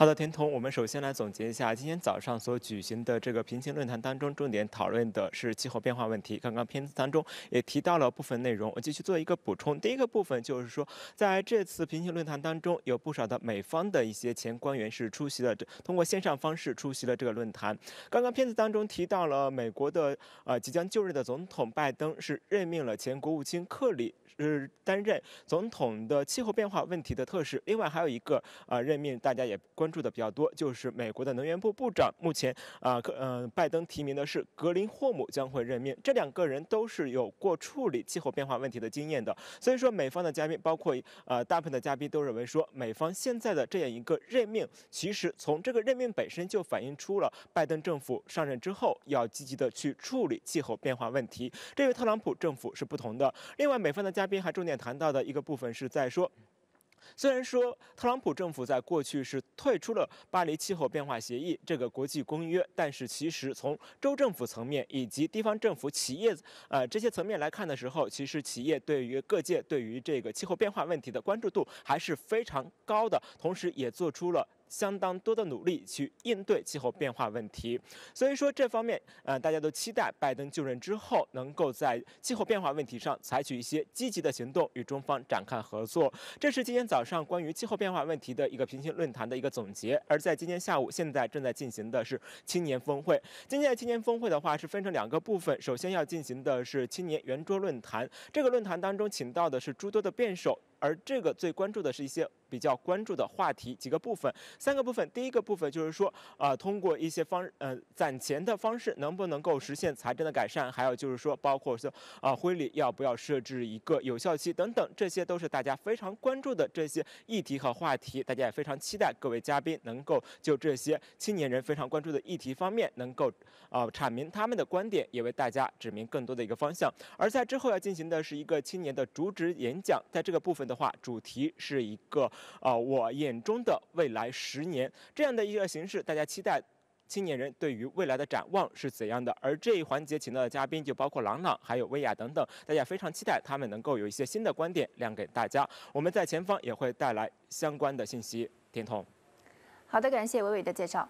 好的，田同，我们首先来总结一下今天早上所举行的这个平行论坛当中，重点讨论的是气候变化问题。刚刚片子当中也提到了部分内容，我继续做一个补充。第一个部分就是说，在这次平行论坛当中，有不少的美方的一些前官员是出席了，通过线上方式出席了这个论坛。刚刚片子当中提到了美国的呃即将就任的总统拜登是任命了前国务卿克里是担任总统的气候变化问题的特使。另外还有一个呃任命，大家也关。关注的比较多，就是美国的能源部部长目前啊，呃嗯拜登提名的是格林霍姆将会任命，这两个人都是有过处理气候变化问题的经验的，所以说美方的嘉宾包括呃，大部分的嘉宾都认为说，美方现在的这样一个任命，其实从这个任命本身就反映出了拜登政府上任之后要积极的去处理气候变化问题，这与特朗普政府是不同的。另外，美方的嘉宾还重点谈到的一个部分是在说。虽然说特朗普政府在过去是退出了巴黎气候变化协议这个国际公约，但是其实从州政府层面以及地方政府、企业，呃这些层面来看的时候，其实企业对于各界对于这个气候变化问题的关注度还是非常高的，同时也做出了。相当多的努力去应对气候变化问题，所以说这方面，呃，大家都期待拜登就任之后，能够在气候变化问题上采取一些积极的行动，与中方展开合作。这是今天早上关于气候变化问题的一个平行论坛的一个总结。而在今天下午，现在正在进行的是青年峰会。今天的青年峰会的话是分成两个部分，首先要进行的是青年圆桌论坛。这个论坛当中请到的是诸多的辩手。而这个最关注的是一些比较关注的话题，几个部分，三个部分。第一个部分就是说，呃，通过一些方，呃，攒钱的方式，能不能够实现财政的改善？还有就是说，包括说，啊，婚礼要不要设置一个有效期等等，这些都是大家非常关注的这些议题和话题。大家也非常期待各位嘉宾能够就这些青年人非常关注的议题方面，能够啊阐明他们的观点，也为大家指明更多的一个方向。而在之后要进行的是一个青年的主旨演讲，在这个部分。的话，主题是一个呃，我眼中的未来十年这样的一个形式，大家期待青年人对于未来的展望是怎样的？而这一环节请到的嘉宾就包括朗朗、还有薇娅等等，大家非常期待他们能够有一些新的观点亮给大家。我们在前方也会带来相关的信息。田彤，好的，感谢伟伟的介绍。